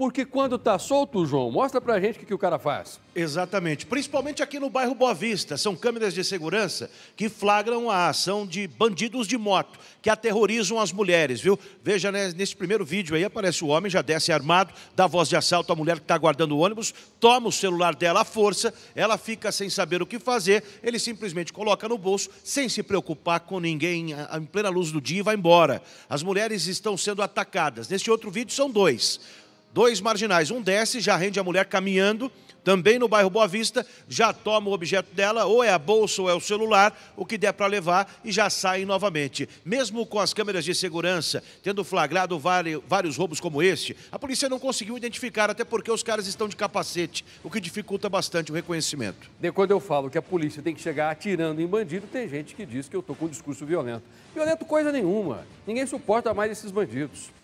Porque quando está solto, João, mostra pra gente o que, que o cara faz. Exatamente. Principalmente aqui no bairro Boa Vista, são câmeras de segurança que flagram a ação de bandidos de moto que aterrorizam as mulheres, viu? Veja né, nesse primeiro vídeo aí aparece o homem, já desce armado, dá voz de assalto à mulher que está guardando o ônibus, toma o celular dela à força, ela fica sem saber o que fazer, ele simplesmente coloca no bolso, sem se preocupar com ninguém, em plena luz do dia e vai embora. As mulheres estão sendo atacadas. Nesse outro vídeo são dois dois marginais. Um desce, já rende a mulher caminhando, também no bairro Boa Vista, já toma o objeto dela, ou é a bolsa ou é o celular, o que der para levar, e já sai novamente. Mesmo com as câmeras de segurança tendo flagrado vários roubos como este, a polícia não conseguiu identificar, até porque os caras estão de capacete, o que dificulta bastante o reconhecimento. De quando eu falo que a polícia tem que chegar atirando em bandido, tem gente que diz que eu estou com um discurso violento. Violento coisa nenhuma. Ninguém suporta mais esses bandidos.